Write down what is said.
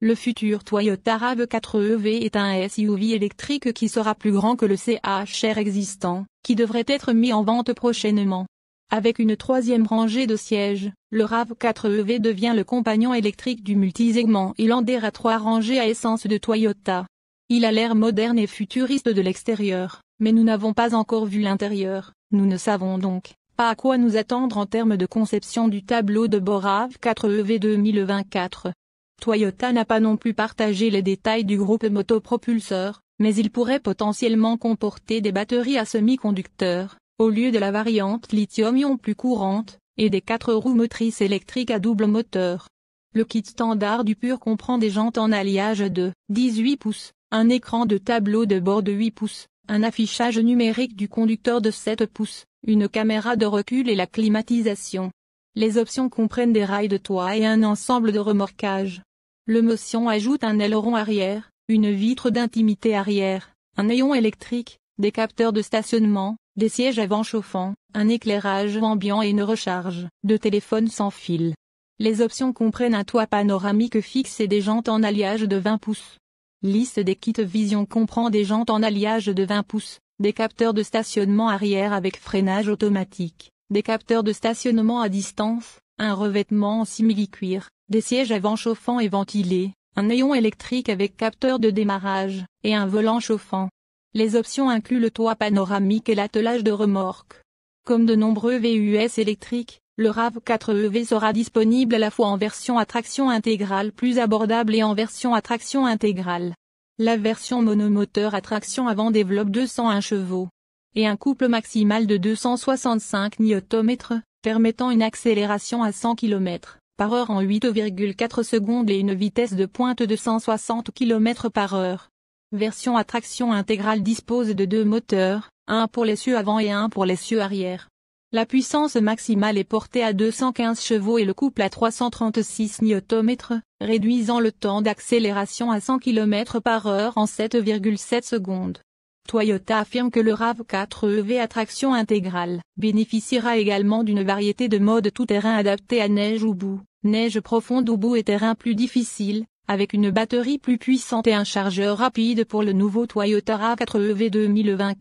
Le futur Toyota RAV4EV e est un SUV électrique qui sera plus grand que le CHR existant, qui devrait être mis en vente prochainement. Avec une troisième rangée de sièges, le RAV4EV e devient le compagnon électrique du multisegment Highlander à trois rangées à essence de Toyota. Il a l'air moderne et futuriste de l'extérieur, mais nous n'avons pas encore vu l'intérieur, nous ne savons donc pas à quoi nous attendre en termes de conception du tableau de Borave 4 EV 2024. Toyota n'a pas non plus partagé les détails du groupe motopropulseur, mais il pourrait potentiellement comporter des batteries à semi-conducteurs, au lieu de la variante lithium-ion plus courante, et des quatre roues motrices électriques à double moteur. Le kit standard du Pur comprend des jantes en alliage de 18 pouces, un écran de tableau de bord de 8 pouces, un affichage numérique du conducteur de 7 pouces, une caméra de recul et la climatisation. Les options comprennent des rails de toit et un ensemble de remorquage. Le motion ajoute un aileron arrière, une vitre d'intimité arrière, un ayon électrique, des capteurs de stationnement, des sièges avant chauffants, un éclairage ambiant et une recharge de téléphone sans fil. Les options comprennent un toit panoramique fixe et des jantes en alliage de 20 pouces. Liste des kits vision comprend des jantes en alliage de 20 pouces, des capteurs de stationnement arrière avec freinage automatique, des capteurs de stationnement à distance, un revêtement en simili-cuir, des sièges avant chauffants et ventilés, un ayon électrique avec capteur de démarrage, et un volant chauffant. Les options incluent le toit panoramique et l'attelage de remorque. Comme de nombreux VUS électriques, le RAV4 EV sera disponible à la fois en version à traction intégrale plus abordable et en version à traction intégrale. La version monomoteur à traction avant développe 201 chevaux et un couple maximal de 265 Nm, permettant une accélération à 100 km par heure en 8,4 secondes et une vitesse de pointe de 160 km par heure. Version à traction intégrale dispose de deux moteurs, un pour l'essieu avant et un pour l'essieu arrière. La puissance maximale est portée à 215 chevaux et le couple à 336 Nm, réduisant le temps d'accélération à 100 km par heure en 7,7 secondes. Toyota affirme que le RAV4 EV à traction intégrale bénéficiera également d'une variété de modes tout-terrain adaptés à neige ou boue, neige profonde ou boue et terrain plus difficile, avec une batterie plus puissante et un chargeur rapide pour le nouveau Toyota RAV4 EV 2024.